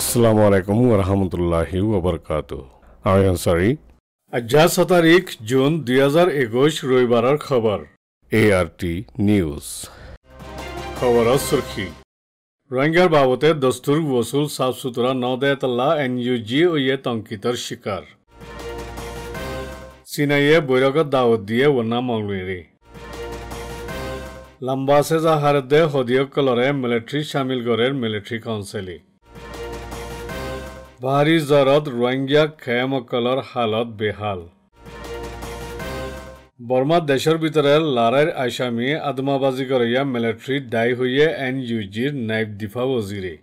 আসসালামু আলাইকুম রহমতুল্লাহি ওবরকাত আমি আনসারি আজ্জাস তারিখ জুন দুই হাজার একুশ রবিবারের খবর এ আর টি নিউজ খবর সুরখি রোহিঙ্গার বাবদে দস্তুর বসুল সাফ সুতরা নদেতলা এন ইউ জি ও ইয়ে তঙ্কিতর শিকার চীনাইয়ে বৈরকত দাওয়াত দিয়ে ওনা মংলিরি লম্বা সেজা হারদে হদিয়কলরে মিলিটারি সামিল গরের মিলিটারি কাউন্সিলি ভারী জ্বরত রোহিঙ্গা খেমকলৰ হালত বেহাল বর্মা দেশের ভিতরে লড়াইয়ের আসামি আদমাবাজি করিয়া মিলিটারি দায় হইয়া এন ইউজির নাইব দিফা বজিরে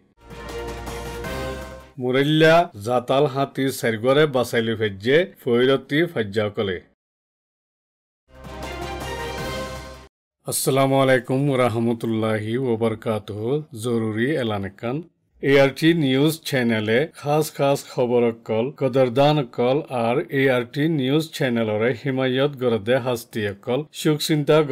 মুরল্যা জাতাল হাতি সেরগরে বাসাইলি ফেজে ফৈরতি ফজ্জা কলে আসসালামু আলাইকুম রহমতুল্লাহি ওবরকাত জরুরি এলানকান এ আৰ টি নিউজ চেনেলে খাচ খাচ খবৰক কল কদৰদান কল আৰু এ আৰ টি নিউজ চেনেলৰে হিমায়ত গৰদে শাস্তি অকল সুখ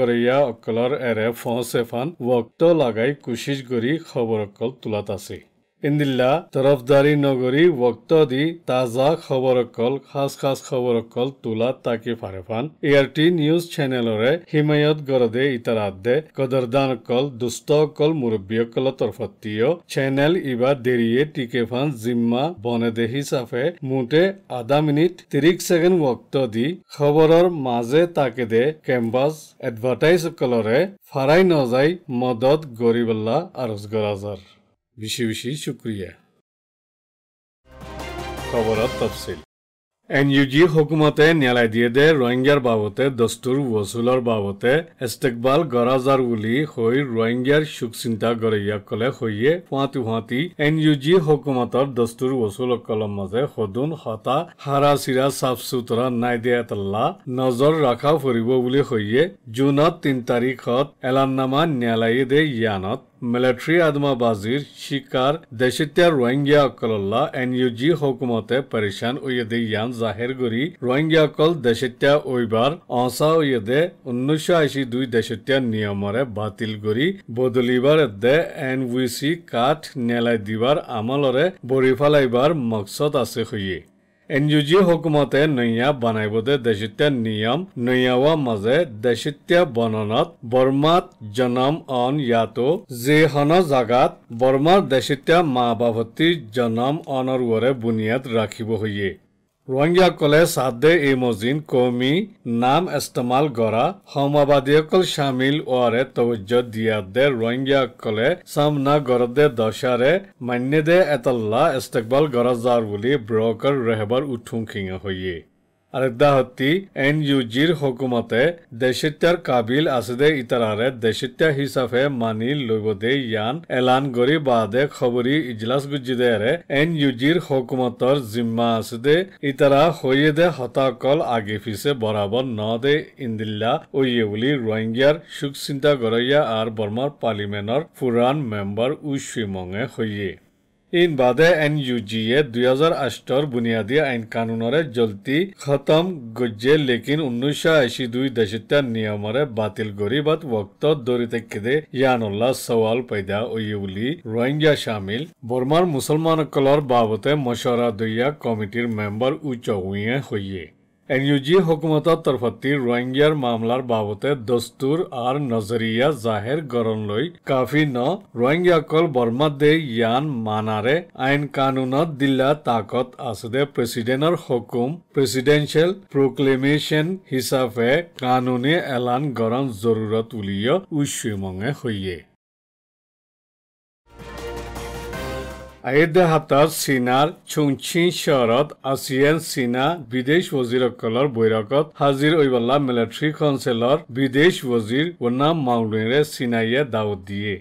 গৰিয়া অকলৰ এৰে ফেফান ৱক্ত লগাই কোচিচ গৰি খবৰকল তোলাত আছে পিন্ধিলা তৰফদাৰী নগৰী বক্ত দি তাজা খবৰ অকল খাচ খাচ খবৰ অকল তোলা তাকি ফাৰেফান এয়াৰ টি নিউজ চেনেলৰে হিমায়ত গৰদে ইতাৰাধে কদৰদান অকল দুষ্ট অকল মুৰব্বী অকলৰ তৰফতীয় চেনেল ইবা দেৰিয়ে টিকে ফান জিম্মা বনে দে হিচাপে মুঠে আধা মিনিট ত্ৰিশ ছেকেণ্ড বক্ত দি খবৰৰ মাজে তাকে দে কেম্বাছ এডভাৰটাইজ অকলৰে ফাৰাই নজাই মদত গৰিবল্লা আৰু গৰাজৰ বিশেষ বিশেষ শুক্রিয়া খবর তফসিল এনইউজি হুকুমতে ন্যায়ালয় দিয়ে দে রোহিঙ্গার বাবতে দস্তুর ওসুলর বাবতে ইস্তেকবাল গরাজার বলে হয়ে রোহিঙ্গার সুখ চিন্তা গড়িয়া কলে হইয়ে ফুঁয়াতি ফুঁয়াতি এনইউজি হুকুমতর দস্তুর ওসুল কলম মাঝে সদুন হতা হারা সিরা সাফ সুতরা নাই দিয়া নজর রাখা ফুরব বলে হইয়ে জুনত তিন তারিখত এলাননামা ন্যায়ালয় দে মিলিটারি আদমাবাজির শিকার দেশিত্যা এন ইউ জি হকুমতে পরিশান ওয়েদে ইয়ান জাহের গরি রোহিঙ্গা অকল দেশিত্যা ওইবার অসা ওয়েদে উনিশশো আশি দুই দেশিত্যা নিয়মরে বাতিল গরি বদলিবার দে এন উই এনউিসি কাঠ নেলাই দিবার আমলরে বরিফালাইবার মকসদ আছে হইয়ে এনজুজি হুকুমতে নৈয়া বনাই বোধে দেশিতা নিয়ম নৈয়াওয়া মাজে দেশিতা বননত বর্মাত জনম অন ইয়াতো যে হন জাগাত বর্মার দেশিতা মা বাবতী জনম অনরুয়ারে বুনিয়াদ রাখিব হইয়ে ৰোহিংগীয়া সকলে এই মজিন কমি নাম ইস্তেমাল কৰা সমবাদীসকল চামিল হোৱাৰে তৱজ্য দিয়া দে ৰোহিংগীয়া সকলে চামনা গড় দশাৰে মান্য দে এতল্লা ইস্তেকবাল গৰজাৰ বুলি ব্ৰকাৰ ৰেহবাৰ উঠো খিঙা হৈয়ে ரத்தாஹத்தி என்யூஜிர் ஹொகுமத்தை தேசத்தர் காபில் அசதே இத்தரார தேசத்த ஹிசாஃபே மானி லுவதே யான் எலான் கொரி பாதே ஹபரி இஜ்லாஸ் குஜிதேர என்யூஜிர் ஹொகுமத்தர் ஜிம்மா அசதே இத்தரா ஹொயதே ஹதாக்கல் ஆகிஃபிசே பராபர் நதே இந்தில்லா உயவுலி ரோஹிங்கியார் சுக் சிந்தா கொரையா ஆர் பர்மர் பார்லிமெனர் புரான் மெம்பர் உஷ்விமங்கே ஹொய்யே ইন বাদে এন ইউ জি এ দুই হাজাৰ আঠৰ বুনিয়াদী আইন কানুনৰে জল্টি খতম গজে লেকিন ঊনৈশ আশী দুই দশিতা নিয়মৰে বাতিল কৰি বাট ভক্ত দৰিদ্ৰে ইয়ানোল্লা চৱাল পাইদা অয়ে বুলি ৰোহিংগা চামিল বৰ্মাৰ মুছলমানসকলৰ বাবতে মছৰা দৈয়া কমিটিৰ মেম্বাৰ উচ্চ হৈয়ে এন ইউ জি হকুমতৰ তৰফতি ৰোহিংগিয়াৰ মামলাৰ বাবতে দস্তুৰ আৰু নজৰিয়া জাহিৰ গৰণলৈ কাফি ন ৰোহিংগিয়াকল বৰ্মা দে ইয়ান মানাৰে আইন কানুনত দিলা তাকত আছে প্ৰেচিডেণ্টৰ হকুম প্ৰেচিডেঞ্চিয়েল প্ৰক্লেমেশ্যন হিচাপে কানুনী এলান গৰণ জৰুৰত উলিয় উচ্চমঙে হৈয়ে আইদে হাতা সিনার চুংচিন শরদ আসিয়ান সিনা বিদেশ وزير কলর বৈরাকত হাজির হইবলা মিলিটারি কনসেলর বিদেশ وزير ওনাম মাউলেরে সিনায় দাউদ দিয়ে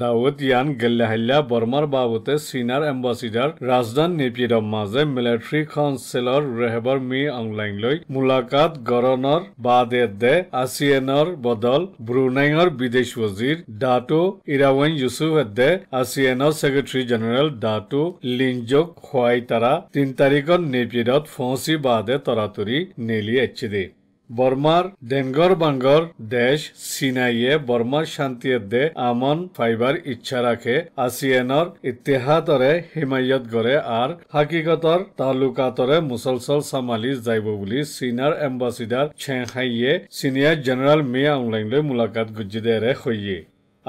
Davut Yan Gellahilla Barmar Babute Sinar Ambassador Rajdan Nepirov maze Military Councilor Rehber Mi Anglangloi Mulakat Goronor Bade De Asienor Bodol Bruneior Bidesh Wazir Datu Irawan Yusuf De Asienor Secretary General Datu Linjok Huaitara Tin tarikon Nepirot Fonsi Bade Toraturi Neli Echidi বর্মার ডেঙ্গর বাঙ্গর দেশ সিনাইয়ে বর্মার শান্তির দে আমন fibre ইচ্ছা রাখে আসিয়ানর ইতিহাতরে হিমায়ত গড়ে আর হাকিকতর তালুকাতরে মুসলসল সামালি যাইব বুলি চীনার এম্বাসিডার ছেংহাইয়ে সিনিয়র জেনারেল মে অনলাইনলৈ মোলাকাত গুজি দেৰে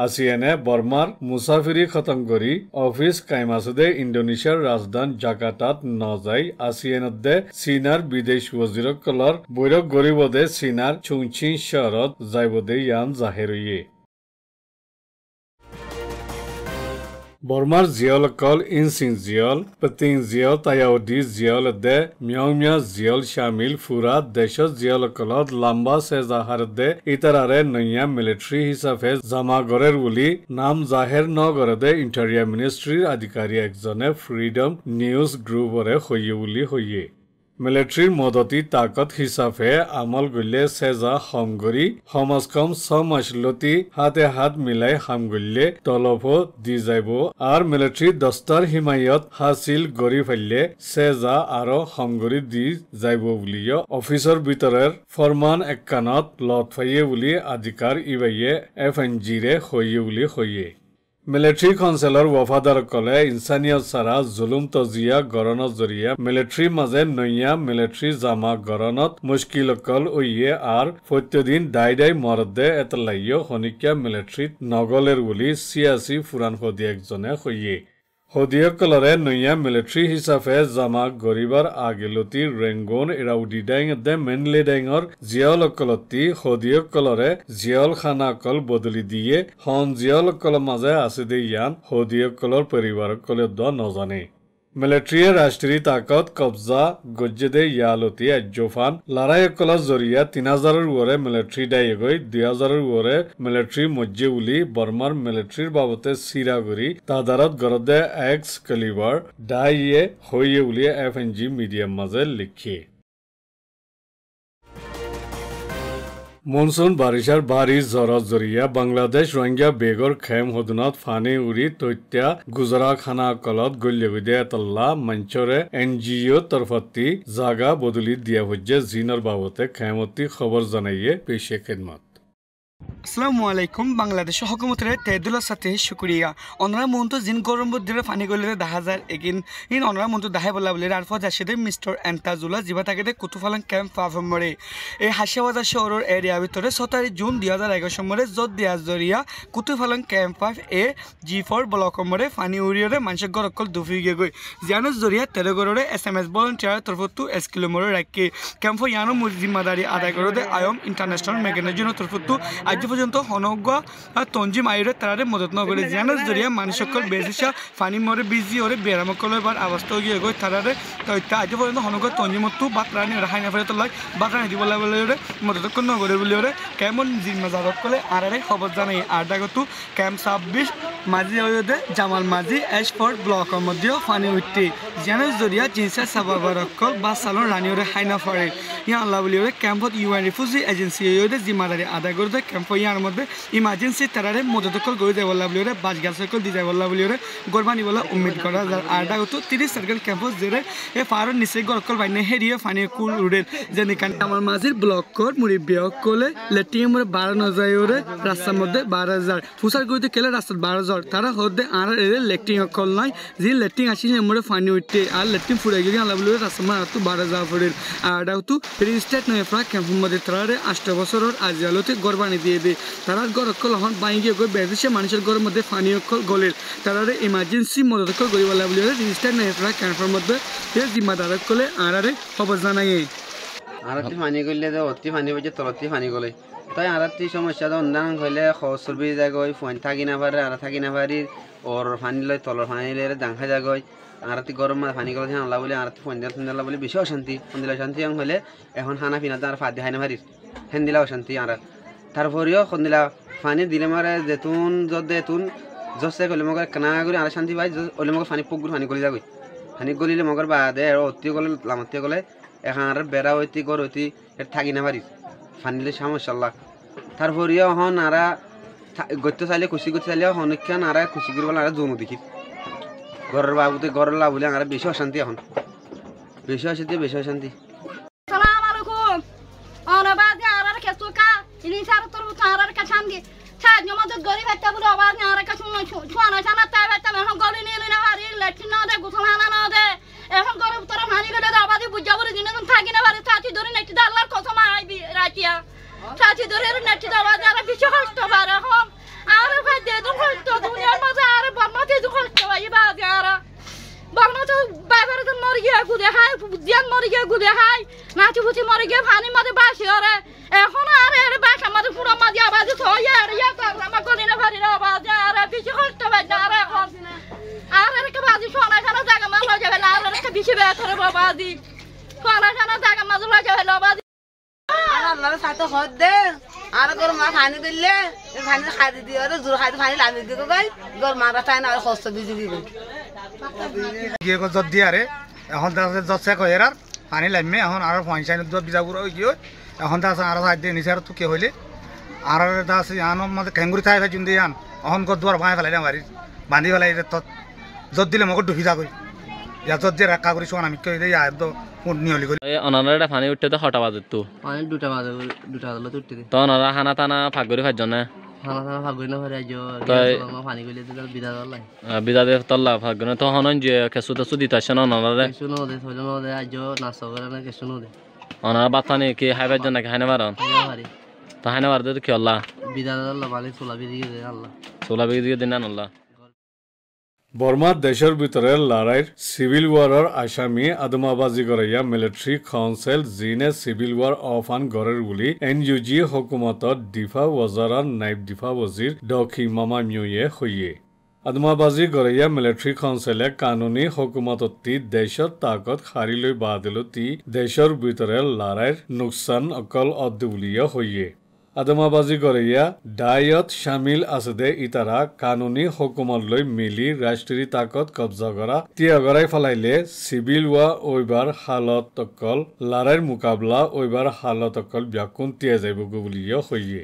আছিয়ানে বৰ্মাৰ মুছাফিৰি খতম কৰি অফিচ কাইমাছদে ইণ্ডোনেছিয়াৰ ৰাজধানী জাকাটাত নাযায় আছিয়েনদে চীনৰ বিদেশ কলৰ বৈৰক গৰিবদে চীনৰ চুংচিং চহৰত যাইবদে ইয়ান জাহেৰিয়ে বৰ্মাৰ জীয়ল কল ইনচিং জীয়ল পেটিং জিয়ল তায়াউদি জীয়ল দে ম্যাওমিয়া জীয়ল শামিল ফুৰা দেশত জীয়ল কলত লাম্বা চেজাহাৰ দে ইতাৰাৰে নৈয়া মিলিটাৰী হিচাপে জামা কৰে বুলি নাম জাহেৰ নগৰ দে ইণ্টাৰিয়া মিনিষ্ট্ৰীৰ আধিকাৰী এজনে ফ্ৰীডম নিউজ গ্ৰুপৰে সহি বুলি সহিয়ে মিলিটাৰীৰ মদতি তাকত হিচাপে আমল গুলিয়ে চেজা সামগুৰি সমাজখন চমাচলতি হাতে হাত মিলাই সামগুলিয়ে তলব দি যাব আৰু মিলিটাৰী দস্তাৰ সীমায়ত হাচিল গঢ়ি ফেলিলে চেজা আৰু সামগুৰি দি যাব বুলি অফিচৰ ভিতৰৰ ফৰমান একানত লটফাইয়ে বুলি আধিকাৰ ইভাইয়ে এফ এন জিৰে হৈয়ে বুলি হৈয়ে মিলিটাৰী কাউঞ্চিলৰ ৱফাদাৰসকলে ইনচানিয়ত চাৰা জুলুম তজিয়া গৰণৰ জৰিয়তে মিলিটাৰী মাজে নৈয়া মিলিটাৰী জামা গৰণত মুস্কিল অকল উইয়ে আৰ সত্যদিন দাই দাই মৰদে এটা লাহিয় শনিকীয়া মিলিটাৰীত নগলেৰ বুলি চি আছি ফুৰাণ সদিয়েকজনে সৈয়ে সদীয়সকলৰে নৈয়া মিলিট্ৰী হিচাপে জামা গৰিবাৰ আগেলতি ৰেংগোন ইৰাউডি ডেং দে মেনলে ডেঙৰ জিয়ল অকলতি সদীয়সকলৰে জিয়ল খানাকল বদলি দিয়ে হন জিয়লসকলৰ মাজে আছে দে ইয়ান সদীয়সকলৰ পৰিবাৰসকলে দ নজানে మిలిటరీ ৰাষ্ট্ৰীয় তাকত কব্জা গজ্জেদে ইয়ালতি জোফান লড়াইকলা জৰিয়া তিন হাজাৰৰ ওরে মিলিটারি ডাই গই দুই হাজারের ওরে মিলিটারি মজ্জে উলি বর্মার মিলিটারির বাবতে সিরা গরি তাদারত গরদে এক্স কলিভার ডাইয়ে হইয়ে উলি এফ এন জি মিডিয়াম মাজে লিখি মনচুন বাৰিষাৰ বাৰী জৰ জৰিয়া বাংলাদেশ ৰোহিংগা বেগৰ খেম সদনত ফানে উৰি তত্যা গুজৰাখানাকলত গল্যগুদিয়াতল্লা মঞ্চৰে এন জি অ' তৰফতি জাগা বদলি দিয়া হৈছে জিনৰ বাবদে খেমতি খবৰ জনাইয়ে পেছে খেদমাত আসসালামু আলাইকুম বাংলাদেশ হকুমতের তেদুল সাথে শুক্রিয়া অনরা মন্ত জিন গরম বুদ্ধিরে ফানি গলি দেখা যায় এগিন ইন অনরা মন্ত দাহে বলা বলে আরফত আসিদে মিস্টার এন্তাজুলা জিবা থাকে কুতুফালং ক্যাম্প ফাফমরে এই হাসিয়াবাজার শহরের এরিয়া ভিতরে সতারি জুন দুই হাজার এগারো সমরে জত দিয়া জরিয়া Kutupalong camp five A G four block মরে ফানি উড়িয়রে মানুষের অকল গরকল দুফিগে গই জিয়ানো জরিয়া তেরগড়ে এস এম এস ভলেন্টিয়ার তরফ তু এস কিলোমরে রাখি ক্যাম্প ইয়ানো জিম্মাদারি আদায় করে আয়ম ইন্টারন্যাশনাল মেকানিজমের তরফ তু আজ পর্যন্ত অনজ্ঞ তঞ্জিম আয়ুরের তারারে মদত নগরে জেনার জরিয়া মানুষকল বেজিসা ফানি মরে বিজি ওরে বেরামকলের বার আবাস্ত গিয়ে গই তারারে তৈতা আজ পর্যন্ত অনজ্ঞ তঞ্জিমতো রাহাই হাইনা ফেরত লাই বাতরানি দিব বলে মদত নগরে বলি ওরে কেমন জিম্মা যাদব কলে আরারে খবর জানাই আর ডাকতো ক্যাম্প ছাব্বিশ মাঝি ওয়েদে জামাল মাঝি এশফোর্ড ব্লকের মধ্যে ফানি উঠতি জেনার জরিয়া জিনসা সাবাবারকল বা সালন রানিওরে হাইনা ফরে ইয়া আল্লাহ বলে ওরে ক্যাম্পত ইউএন রিফিউজি এজেন্সি ওয়েদে জিম্মাদারি আদায় করতে ক্যাম্প ইয়ার মধ্যে ইমার্জেন্সি তারারে মদতকল গড়ি যাই বললা বলিওরে বাস গাছকল দি যাই বললা বলিওরে গড়বানি বলা উম্মিদ করা যার আডা হতো তিরিশ সার্কেল ক্যাম্পাস জেরে এ ফারো নিচে গড়কল বাইনে হেরিয়ে ফানি কুল রুডের যে নিকান আমার মাঝির ব্লক কর মুড়ি বিয়ক কলে লেটিয়ে মোরে বারো নজাই ওরে রাস্তার মধ্যে বারো হাজার ফুসার গড়িতে কেলে রাস্তার বারো হাজার তারা হদে আর এদের লেটিং অকল নাই যে লেটিং আসিলে মোরে ফানি উঠতে আর লেটিং ফুড়ে গিয়ে আলা বলিওরে রাস্তার মার তো বারো হাজার ফুড়ের আডা হতো রেজিস্টার্ড নয় ফ্রা ক্যাম্প মধ্যে তারা আষ্ট বছরের আজিয়ালতে গড়বানি দিয়ে দে তারার গরকল হন বাইঙ্গি গৈ বেদেশে মানুষের ঘরের মধ্যে ফানি অকল গলে তারা ইমার্জেন্সি মদত গড়ি বলা বলে রেজিস্টার নাই তারা ক্যানফার মধ্যে জিম্মাদারক কলে আড়ারে খবর জানাইয়ে আরাতি ফানি গলে দে অতি ফানি বাজে তলতি ফানি গলে তাই আরাতি সমস্যা তো অন্যান হইলে খরচ চলবি যাগই ফোন থাকি না পারে আরা থাকি না পারি ওর ফানি লয় তলর ফানি লয় দাঙ্খা যাগই আরাতি গরম ফানি গলে হানলা বলে আরাতি ফোন দিয়ে ফোন দিলা বলে বেশি অশান্তি ফোন দিলা অশান্তি হলে এখন হানা পিনা তো আর ফাঁদি হাই না পারি হেন দিলা অশান্তি আরাত তারপরেও সন্ধিলা পানি দিলে মারে যেতুন যত দেতুন জসে গলে মগর কানা করে আর শান্তি পাই ওলে মগর পানি পুকুর পানি গলি যাবি পানি গলিলে মগর বাদে আর অতি গলে লামতি গলে এখন আর বেড়া হইতি গর হইতি থাকি না পারিস ফানিলে সামসাল্লাহ তারপরেও হন আরা গত্য চাইলে খুশি গতি চাইলে হনক্ষণ আর খুশি করবো আর জোন দেখি ঘরের বাবুতে ঘরের লাভ বলে আর বেশি অশান্তি এখন বেশি অশান্তি বেশি অশান্তি তো গরিব একটা বলে অবাক না আর কাছে ছুয়ানো ছানা তাই পাইতাম এখন গলি নিলি না পারি লেট্রিন না দে গোসলখানা না দে এখন গরিব তোরা ভাঙি গেলে আবাদি বুঝা বলে দিনে থাকি না পারে চাচি ধরে নেটি দাল্লার কথা মা আইবি রাখিয়া চাচি আচ্ছা, ধরে নেটি দাবা যারা বিশ্ব কষ্ট পারে গুদে খায় উদ্যান মরে গিয়ে গুদে খায় মাছি ফুচি মরে গিয়ে ফানি মাঝে বাসি ওরে এখন আর এর বাসা মাঝে পুরো মাঝে আবাজে ছয় আর ইয়া তার আমার কলি না ভারি না আবাজে আর বেশি কষ্ট পাই না আর এখন আর একটা বাজি সোনা খানা জায়গা মাছ হয়ে যাবে আর একটা বেশি ব্যথা রে দি সোনা খানা জায়গা মাছ হয়ে যাবে বাবাজি আমার সাথে হদ দে আর গর মা ফানি দিলে ফানি খাই দিয়ে ওরে জোর খাই ফানি লামি দিকে গাই গর মারা চাই না আর কষ্ট বিজি দিবে গিয়ে গজত দিয়ে আরে এখন তাতে যত কয় এরার পানি লাগবে এখন আর পানি চাইনি দুয়া বিজাগুড়া ওই গিয়ে এখন তা আছে আর সাইড দিয়ে নিচে আর তুকে হইলে আর তা আছে আন মানে খেঙ্গুরি থাই থাকুন দিয়ে আন অহন গদ দুয়ার বাঁধে ফেলাই না বাড়ি বান্ধি ফেলাই তত যত দিলে মগর ডুবি যাগই ইয়াতত যে রাখা করি সোয়ান আমি একদম পুণ্যি হলি করি অনারা পানি উঠতে তো হঠাৎ বাজে তো পানি দুটা বাজে দুটা উঠতে তো অনারা হানা টানা ফাগ না বিদাদে তল্লা ফাগুন তো হন যে কেসু তেসু দিতে আসে না অনারে অনার বাতানি কি হাইবার জন্য কি হাইনে বারণ তো হাইনে বারদে তো কি আল্লাহ বিদাদে আল্লাহ বালি সোলা বিদিকে দিন আল্লাহ সোলা বিদিকে দিন আল্লাহ বৰ্মাত দেশৰ ভিতৰে লাৰাইৰ চিভিল ৱাৰৰ আছামী আদমাবাজী গৰিয়া মিলিটাৰী কাউন্সিল জিনে চিভিল ৱাৰ অফ আন গড়ে বুলি এন ইউ জি হকুমতত ডিফা ৱজাৰ নাইব ডিফা ৱজিৰ দখি মামা মিয়ে সৈয়ে আদমাবাজী গড়ে মিলিটাৰী কাউন্সিলে কানুনী হকুমতী দেশৰ তাকত শাৰী লৈ বাহ দিলতি দেশৰ ভিতৰে লাৰাইৰ নোকচান অকল অদ্দ বুলিয়ে আদমাবাজি গৰিয়া ডায়ত চামিল আছে দে ইতাৰা কানুনী হুকুমলৈ মিলি ৰাষ্ট্ৰীয় তাকত কব্জা কৰা তিয়াগৰাই ফলাইলে চিভিল ৱা ঐবাৰ হালত অকল লাৰাইৰ মোকাবিলা ঐবাৰ হালত অকল ব্যাকুণ তিয়াই যাব বুলিও সহিয়ে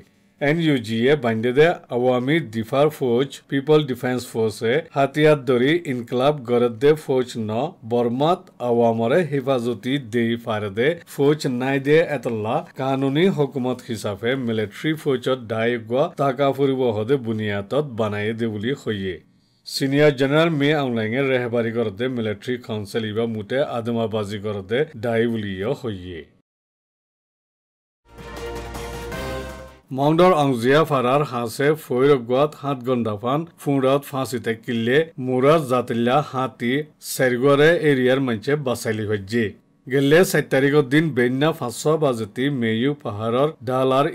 এনইউজিয়ে বান্দেদে আৱামী ডিফাৰ ফৌজ পিপল ডিফেন্স ফৰ্চে হাতিয়াত ধৰি ইনকলাব গৰদে ফৌজ ন বৰ্মাত আৱামৰে হিফাজতী দেই ফাৰদে ফৌজ নাই দে এতলা কানুনী হকুমত হিচাপে মিলিট্ৰী ফৌজত দায় গোৱা টাকা ফুৰিব হদে বুনিয়াদত বনায়ে দে বুলি সৈয়ে চিনিয়ৰ জেনেৰেল মে আউলাঙে ৰেহবাৰী কৰোঁতে মিলিট্ৰী কাউঞ্চিল ইবা মুঠে আদমাবাজি কৰোঁতে দায় বুলিও সৈয়ে মংডৰ আংজিয়া ফাৰাৰ হাছে ভৈৰগুৱাত সাত ঘণ্টা ফান ফুৰাত ফাঁচিতে কিল্লে মুৰাজ জাতিলা হাতী চেৰগুৱাৰে এৰিয়াৰ মঞ্চে বাচালি সজ্জী গেলে চাৰি তাৰিখৰ দিন বেন্যা ফাঁচ বাজতি মেয়ু পাহাৰৰ ডাল আৰ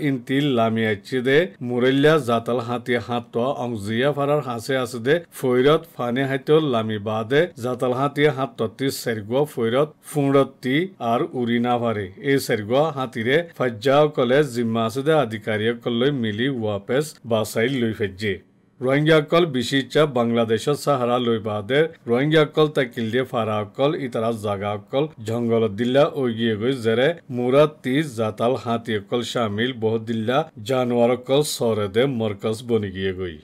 লামি আছে দে মুৰেল্লা জাতাল হাতী হাত অংজিয়া ফাৰাৰ হাঁচে আছে দে ফৈৰত ফানে হাতী লামি বা দে জাতাল হাতী হাত তি চেৰগ ফৈৰত ফুঁৰতি আৰু উৰিনা ফাৰে এই চেৰগ হাতীৰে ফাজ্জাসকলে জিম্মা আছে দে আধিকাৰীসকললৈ মিলি ৱাপেছ বাচাই লৈ ফেজে রোহিঙ্গাকল বিশিচা বাংলাদেশত সাহারা লৈবাহাদের রোহিঙ্গাকল ফারা অকল ইতারা অকল জঙ্গল দিল্লা ওগিয়ে গই জেরে মুরা তিজ জাতাল অকল সামিল বহু দিল্লা জানোয়ারকল সরে দে মরকজ বনি গিয়ে গই